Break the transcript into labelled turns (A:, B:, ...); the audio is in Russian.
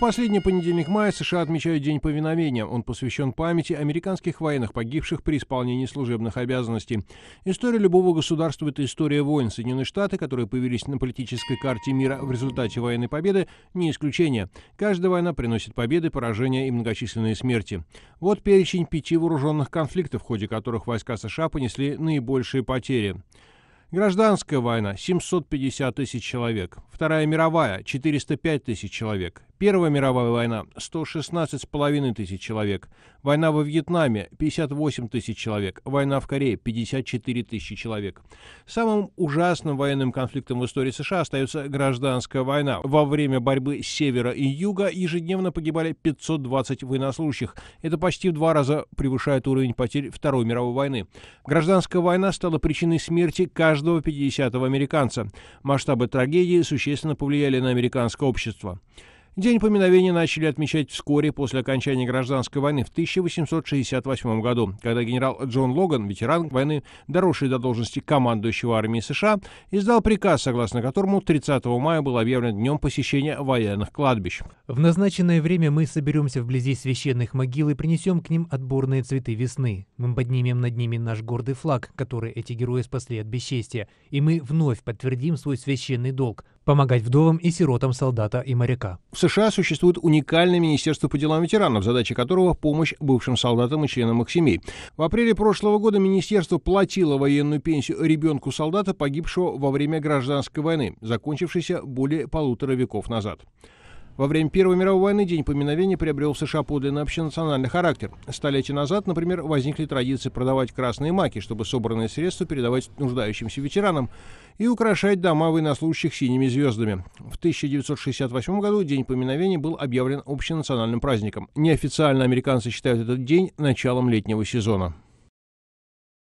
A: последний понедельник мая США отмечают День повиновения. Он посвящен памяти американских военных, погибших при исполнении служебных обязанностей. История любого государства – это история войн. Соединенные Штаты, которые появились на политической карте мира в результате военной победы, не исключение. Каждая война приносит победы, поражения и многочисленные смерти. Вот перечень пяти вооруженных конфликтов, в ходе которых войска США понесли наибольшие потери. Гражданская война – 750 тысяч человек. Вторая мировая – 405 тысяч человек. Первая мировая война – 116,5 тысяч человек. Война во Вьетнаме – 58 тысяч человек. Война в Корее – 54 тысячи человек. Самым ужасным военным конфликтом в истории США остается гражданская война. Во время борьбы севера и юга ежедневно погибали 520 военнослужащих. Это почти в два раза превышает уровень потерь Второй мировой войны. Гражданская война стала причиной смерти каждого 50-го американца. Масштабы трагедии существенно повлияли на американское общество. День поминовения начали отмечать вскоре после окончания гражданской войны в 1868 году, когда генерал Джон Логан, ветеран войны, доросший до должности командующего армии США, издал приказ, согласно которому 30 мая был объявлен днем посещения военных кладбищ.
B: В назначенное время мы соберемся вблизи священных могил и принесем к ним отборные цветы весны. Мы поднимем над ними наш гордый флаг, который эти герои спасли от бесчестия, и мы вновь подтвердим свой священный долг помогать вдовам и сиротам солдата и моряка. В
A: США существует уникальное министерство по делам ветеранов, задача которого – помощь бывшим солдатам и членам их семей. В апреле прошлого года министерство платило военную пенсию ребенку солдата, погибшего во время гражданской войны, закончившейся более полутора веков назад. Во время Первой мировой войны день поминовения приобрел в США подлинно общенациональный характер. Столетия назад, например, возникли традиции продавать красные маки, чтобы собранные средства передавать нуждающимся ветеранам и украшать дома военнослужащих синими звездами. В 1968 году День поминовения был объявлен общенациональным праздником. Неофициально американцы считают этот день началом летнего сезона.